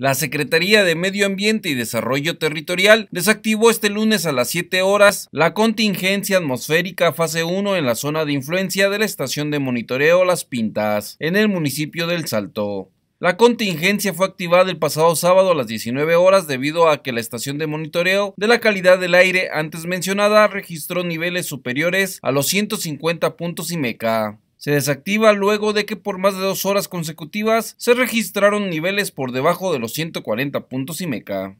La Secretaría de Medio Ambiente y Desarrollo Territorial desactivó este lunes a las 7 horas la contingencia atmosférica fase 1 en la zona de influencia de la estación de monitoreo Las Pintas, en el municipio del Salto. La contingencia fue activada el pasado sábado a las 19 horas debido a que la estación de monitoreo de la calidad del aire antes mencionada registró niveles superiores a los 150 puntos IMECA. Se desactiva luego de que por más de dos horas consecutivas se registraron niveles por debajo de los 140 puntos IMECA.